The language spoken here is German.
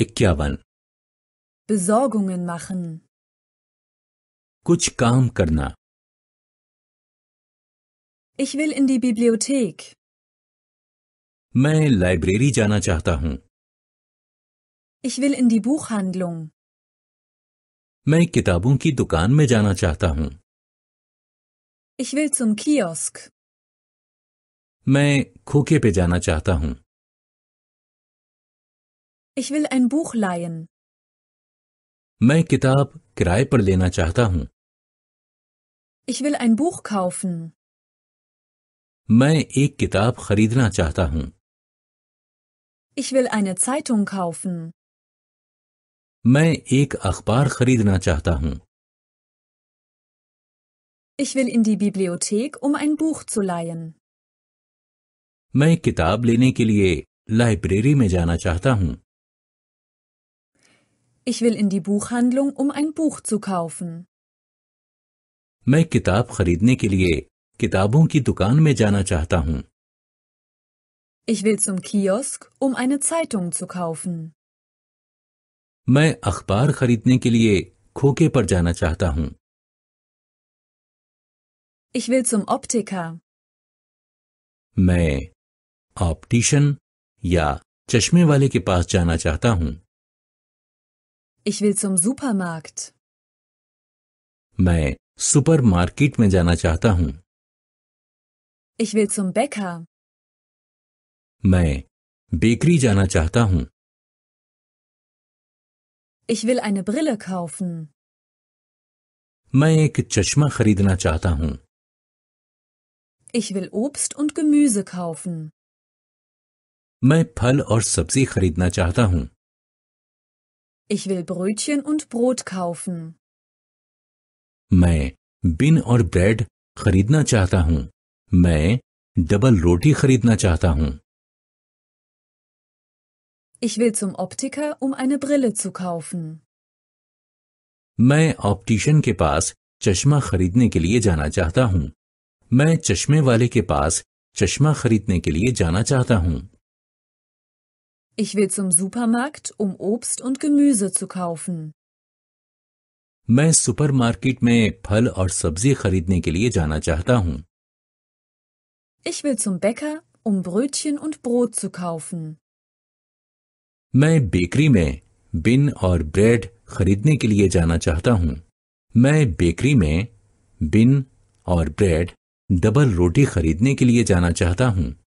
एक्यावन Besorgungen machen. कुछ काम करना Ich will in die Bibliothek. मैं लाइब्रेरी जाना चाहता हूँ Ich will in die Buchhandlung. मैं किताबों की दुकान में जाना चाहता हूँ Ich will zum Kiosk. मैं खोखे पे जाना चाहता हूँ ich will ein Buch leihen. मैं किताब किराए पर लेना चाहता Ich will ein Buch kaufen. मैं एक किताब खरीदना चाहता हूँ Ich will eine Zeitung kaufen. मैं एक अखबार खरीदना चाहता हूँ Ich will in die Bibliothek, um ein Buch zu leihen. मैं किताब लेने के लिए लाइब्रेरी में जाना चाहता हूँ ich will in die Buchhandlung, um ein Buch zu kaufen. Ich will zum Kiosk, um eine Zeitung zu kaufen. मैं अखबार खरीदने के लिए खोके पर जाना चाहता हूँ Ich will zum Optiker. मैं ऑप्टिशन या चश्मे वाले के पास जाना चाहता हूँ ich will zum Supermarkt. मैं सुपरमार्केट में जाना चाहता हूँ Ich will zum Bäcker. मैं बेकरी जाना चाहता हूँ Ich will eine Brille kaufen. मैं एक चश्मा खरीदना चाहता हूँ Ich will Obst und Gemüse kaufen. मैं फल और सब्जी खरीदना चाहता हूँ Ich will Brötchen und Brot kaufen. मैं बिन और ब्रेड खरीदना चाहता हूं मैं डबल रोटी खरीदना चाहता हूं Ich will zum Optiker, um eine Brille zu kaufen. मैं ऑप्टिशियन के पास चश्मा खरीदने के लिए जाना चाहता हूं मैं चश्मे वाले के पास चश्मा खरीदने के लिए जाना चाहता हूं Ich will zum Supermarkt, um Obst und Gemüse zu kaufen. मैं सुपरमार्केट में फल और सब्जी खरीदने के लिए जाना चाहता हूँ Ich will zum Bäcker, um Brötchen und Brot zu kaufen. मैं बेकरी में बिन और ब्रेड खरीदने के लिए जाना चाहता हूँ मैं बेकरी में बिन और ब्रेड डबल रोटी खरीदने के लिए जाना चाहता हूँ